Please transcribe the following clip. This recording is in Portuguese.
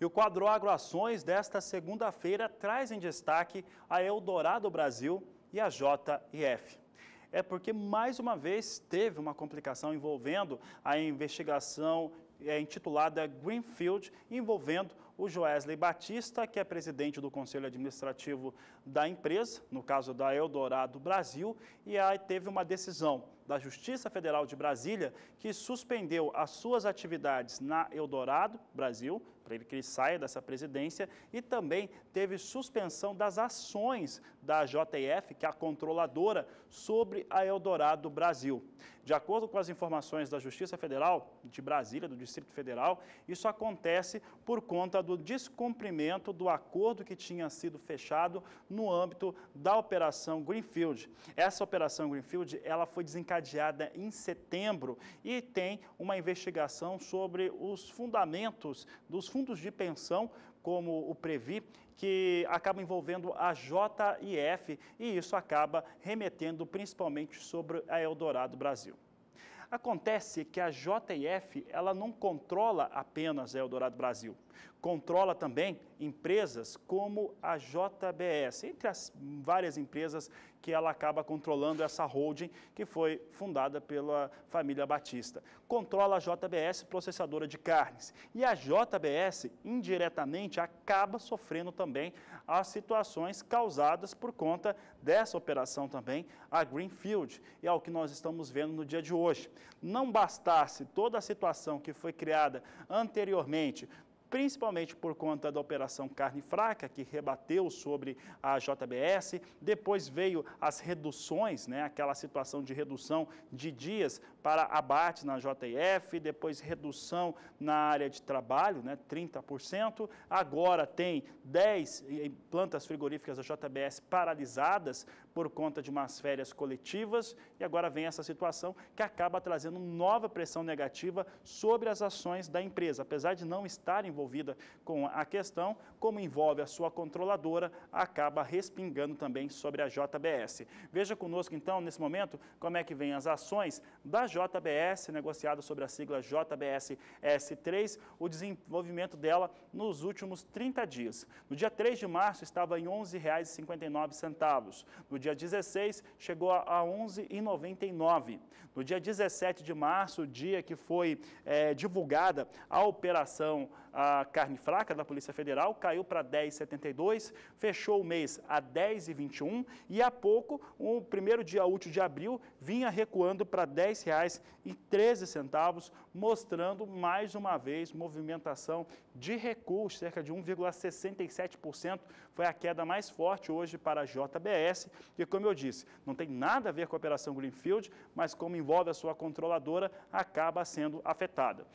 E o quadro Agroações desta segunda-feira traz em destaque a Eldorado Brasil e a JF. É porque mais uma vez teve uma complicação envolvendo a investigação é, intitulada Greenfield, envolvendo o Joesley Batista, que é presidente do Conselho Administrativo da empresa, no caso da Eldorado Brasil, e aí teve uma decisão da Justiça Federal de Brasília que suspendeu as suas atividades na Eldorado Brasil, para ele que ele saia dessa presidência, e também teve suspensão das ações da JF, que é a controladora, sobre a Eldorado Brasil. De acordo com as informações da Justiça Federal de Brasília, do Distrito Federal, isso acontece por conta do descumprimento do acordo que tinha sido fechado no âmbito da Operação Greenfield. Essa Operação Greenfield ela foi desencadeada em setembro e tem uma investigação sobre os fundamentos dos fundos de pensão como o Previ, que acaba envolvendo a JIF e isso acaba remetendo principalmente sobre a Eldorado Brasil. Acontece que a JF ela não controla apenas Eldorado Brasil, controla também empresas como a JBS, entre as várias empresas que ela acaba controlando essa holding que foi fundada pela família Batista. Controla a JBS, processadora de carnes. E a JBS, indiretamente, acaba sofrendo também as situações causadas por conta dessa operação também, a Greenfield. E é o que nós estamos vendo no dia de hoje. Não bastasse toda a situação que foi criada anteriormente principalmente por conta da Operação Carne Fraca, que rebateu sobre a JBS. Depois veio as reduções, né, aquela situação de redução de dias para abate na JF, depois redução na área de trabalho, né, 30%. Agora tem 10 plantas frigoríficas da JBS paralisadas por conta de umas férias coletivas. E agora vem essa situação que acaba trazendo nova pressão negativa sobre as ações da empresa, apesar de não estar envolvida envolvida com a questão, como envolve a sua controladora, acaba respingando também sobre a JBS. Veja conosco então, nesse momento, como é que vem as ações da JBS, negociada sobre a sigla JBS-S3, o desenvolvimento dela nos últimos 30 dias. No dia 3 de março estava em R$ 11,59. No dia 16 chegou a R$ 11,99. No dia 17 de março, dia que foi é, divulgada a operação a a carne fraca da Polícia Federal caiu para 10,72, fechou o mês a 10,21 e há pouco, o primeiro dia útil de abril, vinha recuando para R$ 10,13, mostrando mais uma vez movimentação de recuo, cerca de 1,67%. Foi a queda mais forte hoje para a JBS, e como eu disse, não tem nada a ver com a operação Greenfield, mas como envolve a sua controladora, acaba sendo afetada.